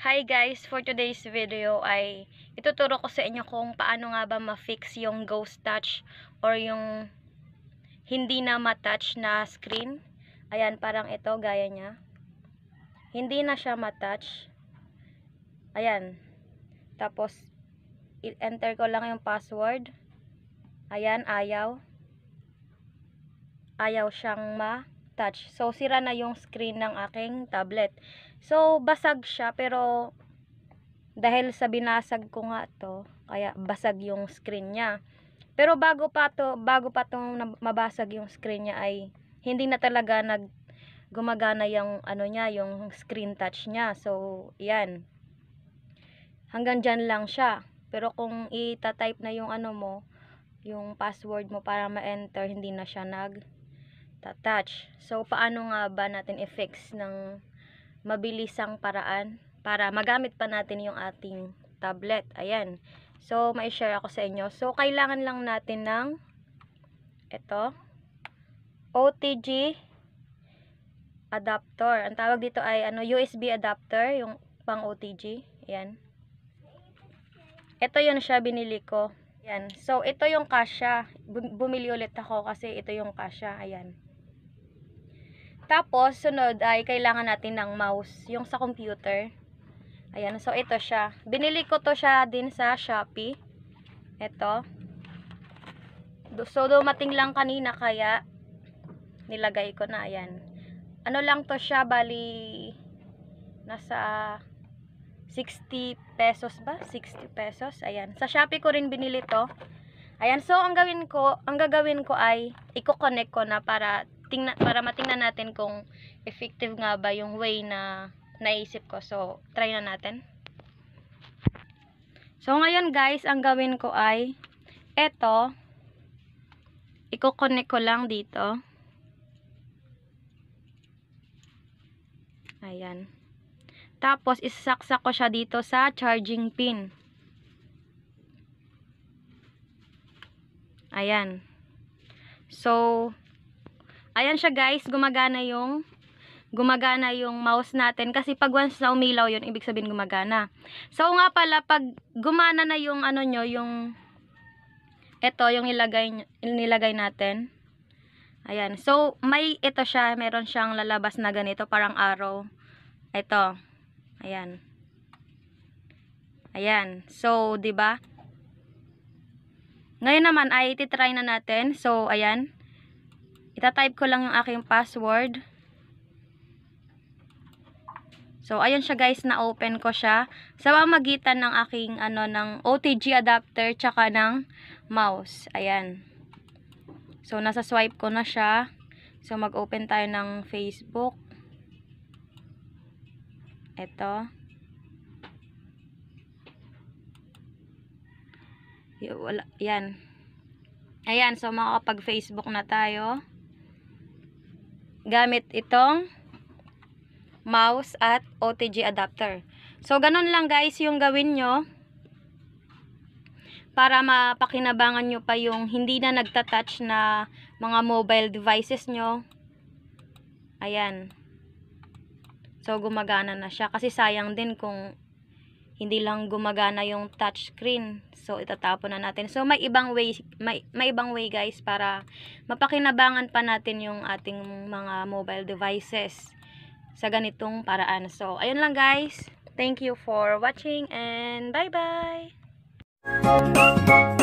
Hi guys, for today's video ay ituturo ko sa inyo kung paano nga ba ma-fix yung ghost touch or yung hindi na ma-touch na screen. Ayan, parang ito, gaya niya. Hindi na siya ma-touch. Ayan. Tapos, enter ko lang yung password. Ayan, ayaw. Ayaw siyang ma-touch. So, sira na yung screen ng aking tablet. So, basag siya pero dahil sa binasag ko nga to, kaya basag yung screen niya. Pero bago pa to, bago pa tong mabasag yung screen niya ay hindi na talaga nag gumagana yung ano niya, yung screen touch niya. So, 'yan. Hanggang diyan lang siya. Pero kung ita-type na yung ano mo, yung password mo para ma-enter, hindi na siya nag-touch. So, paano nga ba natin i-fix ng mabilisang paraan para magamit pa natin yung ating tablet? Ayan. So, may share ako sa inyo. So, kailangan lang natin ng ito, OTG adapter. Ang tawag dito ay ano USB adapter, yung pang OTG. Ayan. Ito yun siya, binili ko. Yan. So, ito yung kasya. Bumili ulit ako kasi ito yung kasya. Ayan. Tapos, sunod ay kailangan natin ng mouse. Yung sa computer. Ayan. So, ito siya. Binili ko to siya din sa Shopee. Ito. So, dumating lang kanina kaya nilagay ko na. Ayan. Ano lang to siya. Bali, nasa 60 pesos ba? 60 pesos. Ayan. Sa Shopee ko rin binili to. Ayan. So, ang gawin ko, ang gagawin ko ay, i-connect ko na para, tingnan para matingnan natin kung effective nga ba yung way na naisip ko. So, try na natin. So, ngayon guys, ang gawin ko ay, eto, i-connect ko lang dito. Ayan. Tapos, isaksak ko siya dito sa charging pin. Ayan. So, ayan siya guys, gumagana yung gumagana yung mouse natin kasi pag once na umilaw yun, ibig sabihin gumagana. So nga pala pag gumana na yung ano nyo, yung ito yung ilagay nilagay natin. Ayan. So may ito siya, meron siyang lalabas na ganito, parang arrow. Ito. Ayan. Ayan. So, 'di ba? Ngayon naman ay iti-try na natin. So, ayan. Ita-type ko lang yung aking password. So, ayan siya guys, na-open ko siya sa pamagitan ng aking ano ng OTG adapter tsaka ng mouse. Ayan. So, nasa swipe ko na siya. So, mag-open tayo ng Facebook. Ito. Wala, yan. Ayan, so makakapag-Facebook na tayo. Gamit itong mouse at OTG adapter. So, ganun lang guys yung gawin nyo para mapakinabangan nyo pa yung hindi na nagtatouch na mga mobile devices nyo. Ayan. So, gumagana na siya. Kasi sayang din kung hindi lang gumagana yung touch screen. So, itatapon na natin. So, may ibang way, may, may ibang way guys para mapakinabangan pa natin yung ating mga mobile devices sa ganitong paraan. So, ayun lang guys. Thank you for watching and bye-bye!